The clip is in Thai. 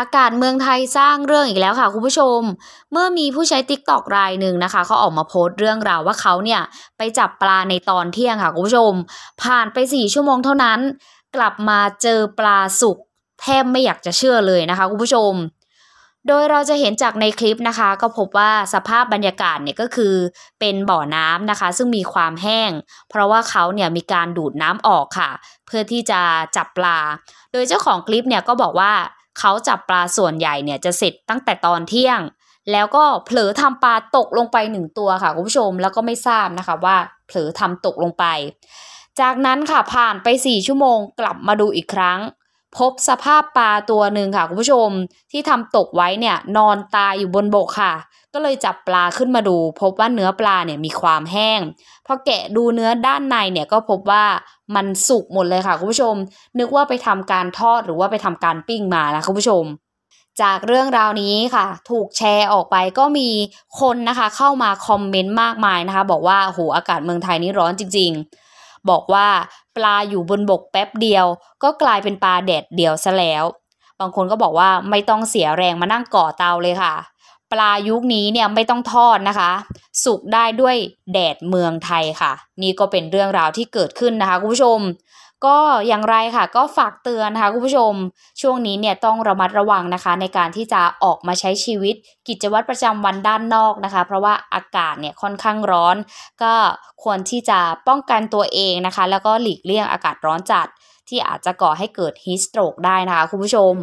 อากาศเมืองไทยสร้างเรื่องอีกแล้วค่ะคุณผู้ชม เมื่อมีผู้ใช้ TikTok รายหนึ่งนะคะเขาออกมาโพสต์เรื่องราวว่าเขาเนี่ย ไปจับปลาในตอนเที่ยงค่ะคุณผู้ชม ผ่านไป 4 ชั่วโมงเท่านั้น กลับมาเจอปลาสุก แทบไม่อยากจะเชื่อเลยนะคะคุณผู้ชม โดยเราจะเห็นจากในคลิปนะคะ ก็พบว่าสภาพบรรยากาศเนี่ย ก็คือเป็นบ่อน้ำนะคะซึ่งมีความแห้ง เพราะว่าเขาเนี่ยมีการดูดน้ำออกค่ะ เพื่อที่จะจับปลา โดยเจ้าของคลิปเนี่ยก็บอกว่าเขาจับปลาส่วนใหญ่เนี่ยจะเสร็จตั้งแต่ตอนเที่ยง แล้วก็เผลอทำปลาตกลงไปหนึ่งตัวค่ะคุณผู้ชม แล้วก็ไม่ทราบนะคะว่าเผลอทำตกลงไป จากนั้นค่ะผ่านไป 4 ชั่วโมงกลับมาดูอีกครั้งพบสภาพปลาตัวหนึ่งค่ะคุณผู้ชมที่ทำตกไว้เนี่ยนอนตายอยู่บนบกค่ะ ก็เลยจับปลาขึ้นมาดู พบว่าเนื้อปลาเนี่ยมีความแห้งพอแกะดูเนื้อด้านในเนี่ยก็พบว่ามันสุกหมดเลยค่ะคุณผู้ชม นึกว่าไปทำการทอดหรือว่าไปทำการปิ้งมานะคุณผู้ชม จากเรื่องราวนี้ค่ะ ถูกแชร์ออกไปก็มีคนนะคะเข้ามาคอมเมนต์มากมายนะคะ บอกว่าโหอากาศเมืองไทยนี่ร้อนจริง ๆ บอกว่าลาอยู่บนบกแป๊บเดียวก็กลายเป็นปลาแดดเดียวซะแล้ว บางคนก็บอกว่าไม่ต้องเสียแรงมานั่งก่อเตาเลยค่ะ ปลายุคนี้เนี่ยไม่ต้องทอดนะคะ สุกได้ด้วยแดดเมืองไทยค่ะ นี่ก็เป็นเรื่องราวที่เกิดขึ้นนะคะคุณผู้ชมก็อย่างไรค่ะก็ฝากเตือนนะคะคุณผู้ชม ช่วงนี้เนี่ยต้องระมัดระวังนะคะในการที่จะออกมาใช้ชีวิต กิจวัตรประจำวันด้านนอกนะคะ เพราะว่าอากาศเนี่ยค่อนข้างร้อน ก็ควรที่จะป้องกันตัวเองนะคะ แล้วก็หลีกเลี่ยงอากาศร้อนจัด ที่อาจจะก่อให้เกิดฮิสโตรกได้นะคะคุณผู้ชม